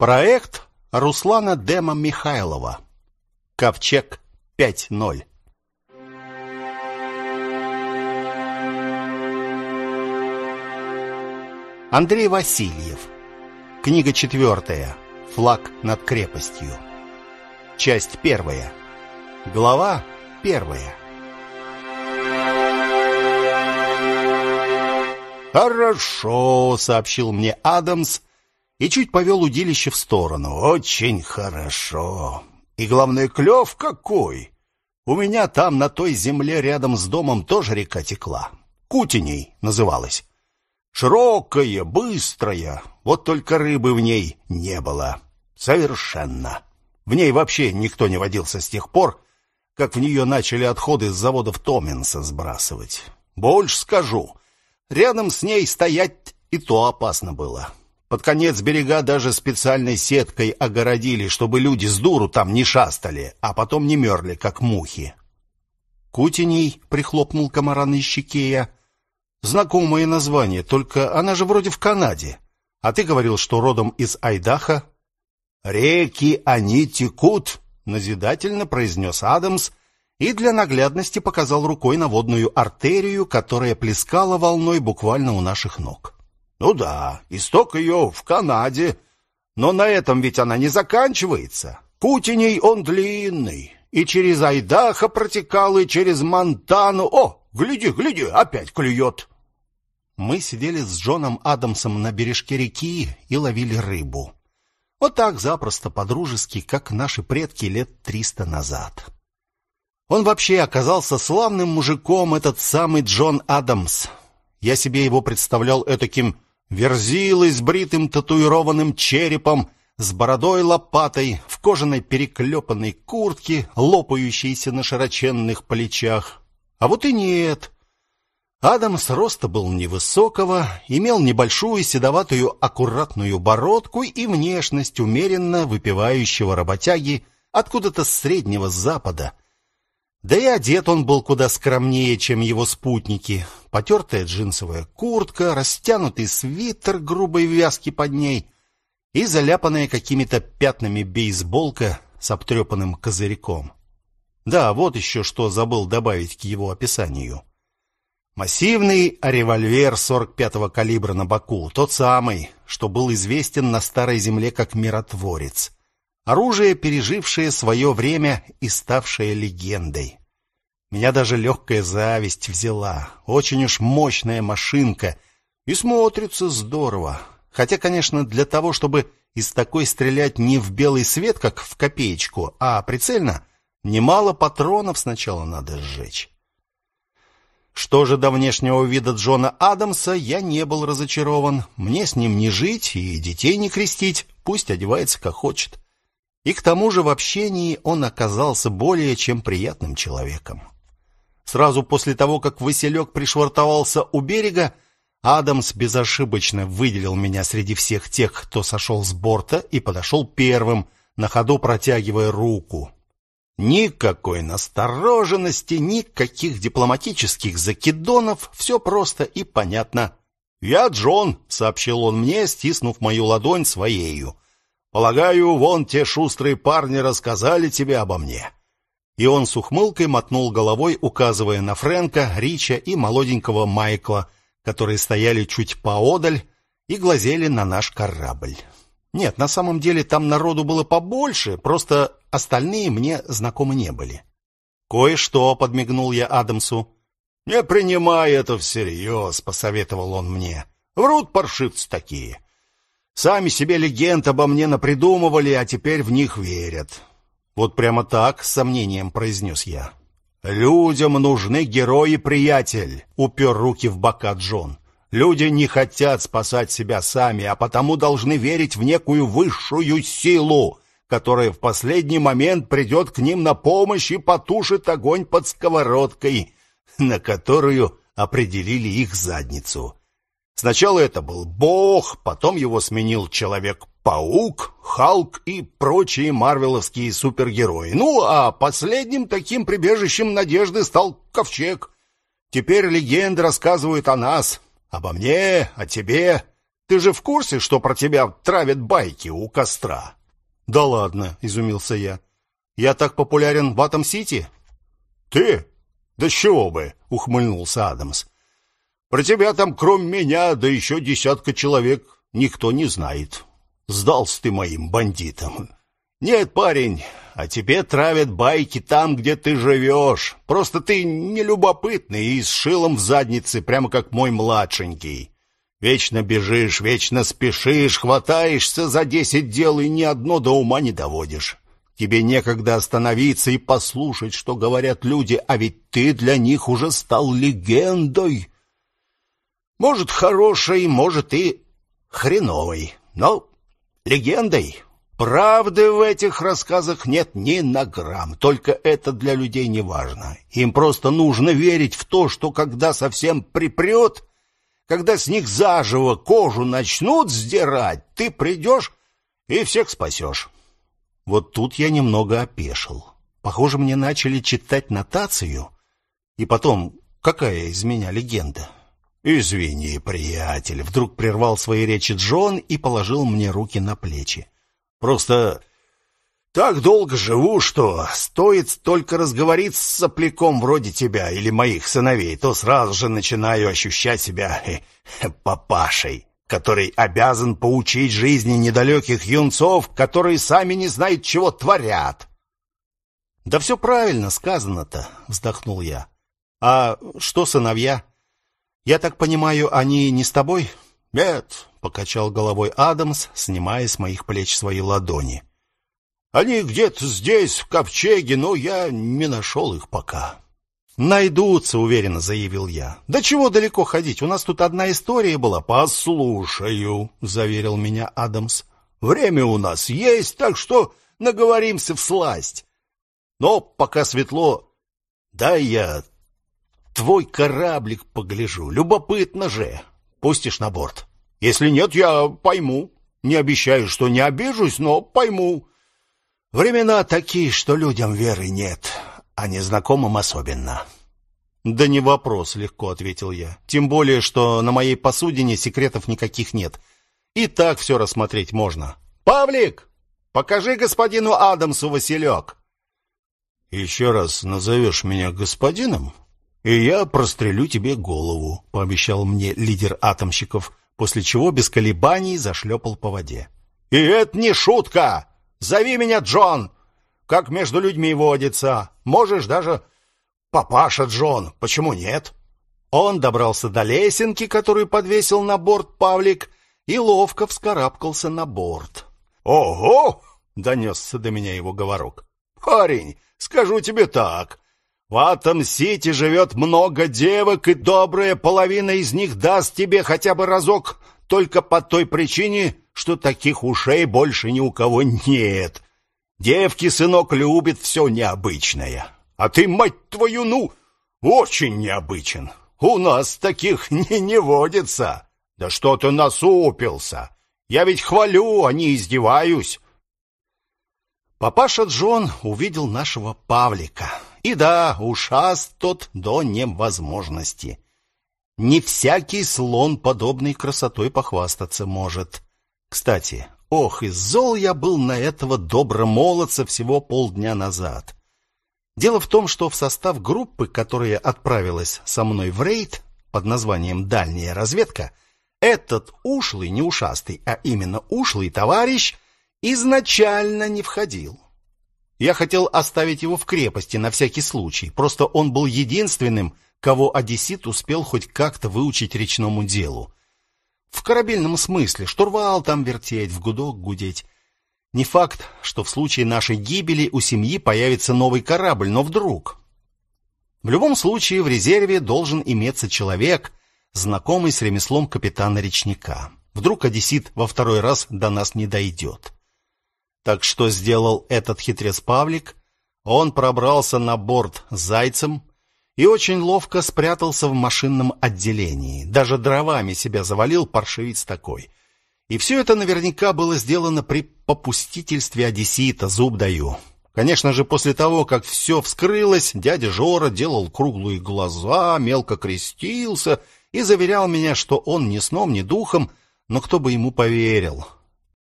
Проект Руслана Дема Михайлова. Ковчег 5.0. Андрей Васильев. Книга четвертая. Флаг над крепостью. Часть первая. Глава первая. «Хорошо», — сообщил мне Адамс, и чуть повел удилище в сторону. Очень хорошо. И главное, клев какой. У меня там на той земле рядом с домом тоже река текла. Кутиней называлась. Широкая, быстрая. Вот только рыбы в ней не было. Совершенно. В ней вообще никто не водился с тех пор, как в нее начали отходы с заводов Томинса сбрасывать. Больше скажу, рядом с ней стоять и то опасно было. Под конец берега даже специальной сеткой огородили, чтобы люди с дуру там не шастали, а потом не мерли, как мухи. Кутиней прихлопнул комара на щекея. Знакомое название, только она же вроде в Канаде. А ты говорил, что родом из Айдаха? Реки они текут, назидательно произнес Адамс и для наглядности показал рукой на водную артерию, которая плескала волной буквально у наших ног. Ну да, исток ее в Канаде. Но на этом ведь она не заканчивается. Кутеней он длинный. И через Айдахо протекал, и через Монтану. О, гляди, гляди, опять клюет. Мы сидели с Джоном Адамсом на бережке реки и ловили рыбу. Вот так запросто, по-дружески, как наши предки лет триста назад. Он вообще оказался славным мужиком, этот самый Джон Адамс. Я себе его представлял этаким Верзилы с бритым татуированным черепом, с бородой-лопатой, в кожаной переклепанной куртке, лопающейся на широченных плечах. А вот и нет. Адам с роста был невысокого, имел небольшую седоватую аккуратную бородку и внешность умеренно выпивающего работяги откуда-то с Среднего Запада — да и одет он был куда скромнее, чем его спутники. Потертая джинсовая куртка, растянутый свитер грубой вязки под ней и заляпанная какими-то пятнами бейсболка с обтрепанным козырьком. Да, вот еще что забыл добавить к его описанию. Массивный револьвер 45-го калибра на боку, тот самый, что был известен на старой земле как миротворец — Оружие, пережившее свое время и ставшее легендой. Меня даже легкая зависть взяла. Очень уж мощная машинка. И смотрится здорово. Хотя, конечно, для того, чтобы из такой стрелять не в белый свет, как в копеечку, а прицельно, немало патронов сначала надо сжечь. Что же до внешнего вида Джона Адамса, я не был разочарован. Мне с ним не жить и детей не крестить, пусть одевается как хочет. И к тому же в общении он оказался более чем приятным человеком. Сразу после того, как Василек пришвартовался у берега, Адамс безошибочно выделил меня среди всех тех, кто сошел с борта и подошел первым, на ходу протягивая руку. Никакой настороженности, никаких дипломатических закидонов, все просто и понятно. «Я Джон», — сообщил он мне, стиснув мою ладонь своейю. Полагаю, вон те шустрые парни рассказали тебе обо мне». И он с ухмылкой мотнул головой, указывая на Френка, Рича и молоденького Майкла, которые стояли чуть поодаль и глазели на наш корабль. Нет, на самом деле там народу было побольше, просто остальные мне знакомы не были. «Кое-что», — подмигнул я Адамсу. «Не принимай это всерьез», — посоветовал он мне. «Врут паршивцы такие. Сами себе легенд обо мне напридумывали, а теперь в них верят. Вот прямо так, с сомнением произнес я. Людям нужны герои, приятель, упер руки в бока Джон. Люди не хотят спасать себя сами, а потому должны верить в некую высшую силу, которая в последний момент придет к ним на помощь и потушит огонь под сковородкой, на которую определили их задницу. Сначала это был Бог, потом его сменил Человек-паук, Халк и прочие марвеловские супергерои. Ну, а последним таким прибежищем надежды стал Ковчег. Теперь легенды рассказывают о нас, обо мне, о тебе. Ты же в курсе, что про тебя травят байки у костра? Да ладно, изумился я. Я так популярен в Атом-Сити? Ты? Да чего бы, ухмыльнулся Адамс. Про тебя там, кроме меня, да еще десятка человек, никто не знает. Сдался ты моим бандитам. Нет, парень, а тебе травят байки там, где ты живешь. Просто ты нелюбопытный и с шилом в заднице, прямо как мой младшенький. Вечно бежишь, вечно спешишь, хватаешься за десять дел и ни одно до ума не доводишь. Тебе некогда остановиться и послушать, что говорят люди, а ведь ты для них уже стал легендой. Может, хорошей, может и хреновой, но легендой. Правды в этих рассказах нет ни на грамм, только это для людей не важно. Им просто нужно верить в то, что когда совсем припрет, когда с них заживо кожу начнут сдирать, ты придешь и всех спасешь. Вот тут я немного опешил. Похоже, мне начали читать нотацию. И потом, какая из меня легенда? «Извини, приятель», — вдруг прервал свои речи Джон и положил мне руки на плечи. «Просто так долго живу, что стоит только разговорить с сопляком вроде тебя или моих сыновей, то сразу же начинаю ощущать себя э, папашей, который обязан поучить жизни недалеких юнцов, которые сами не знают, чего творят». «Да все правильно сказано-то», — вздохнул я. «А что сыновья?» Я так понимаю, они не с тобой? Нет, покачал головой Адамс, снимая с моих плеч свои ладони. Они где-то здесь, в ковчеге, но я не нашел их пока. Найдутся, уверенно заявил я. Да чего далеко ходить? У нас тут одна история была. Послушаю, заверил меня Адамс. Время у нас есть, так что наговоримся в сласть. Но пока светло, дай я твой кораблик погляжу. Любопытно же. Пустишь на борт. Если нет, я пойму. Не обещаю, что не обижусь, но пойму. Времена такие, что людям веры нет, а незнакомым особенно. Да не вопрос, легко ответил я. Тем более, что на моей посудине секретов никаких нет. И так все рассмотреть можно. Павлик, покажи господину Адамсу Василек. Еще раз назовешь меня господином? и я прострелю тебе голову», — пообещал мне лидер атомщиков, после чего без колебаний зашлепал по воде. «И это не шутка! Зови меня Джон! Как между людьми водится! Можешь даже папаша Джон, почему нет?» Он добрался до лесенки, которую подвесил на борт Павлик, и ловко вскарабкался на борт. «Ого!» — донесся до меня его говорок. «Парень, скажу тебе так, в Атом-Сити живет много девок, и добрая половина из них даст тебе хотя бы разок только по той причине, что таких ушей больше ни у кого нет. Девки, сынок, любят все необычное. А ты, мать твою, ну, очень необычен. У нас таких не, не водится. Да что ты насупился? Я ведь хвалю, а не издеваюсь. Папаша Джон увидел нашего Павлика. И да, ушаст тот до невозможности. Не всякий слон подобной красотой похвастаться может. Кстати, ох, и зол я был на этого молодца всего полдня назад. Дело в том, что в состав группы, которая отправилась со мной в рейд под названием «Дальняя разведка», этот ушлый, не ушастый, а именно ушлый товарищ изначально не входил. Я хотел оставить его в крепости на всякий случай. Просто он был единственным, кого одессит успел хоть как-то выучить речному делу. В корабельном смысле, штурвал там вертеть, в гудок гудеть. Не факт, что в случае нашей гибели у семьи появится новый корабль, но вдруг. В любом случае в резерве должен иметься человек, знакомый с ремеслом капитана речника. Вдруг одессит во второй раз до нас не дойдет. Так что сделал этот хитрец Павлик? Он пробрался на борт зайцем и очень ловко спрятался в машинном отделении. Даже дровами себя завалил паршивец такой. И все это наверняка было сделано при попустительстве одессита, зуб даю. Конечно же, после того, как все вскрылось, дядя Жора делал круглые глаза, мелко крестился и заверял меня, что он ни сном, ни духом, но кто бы ему поверил?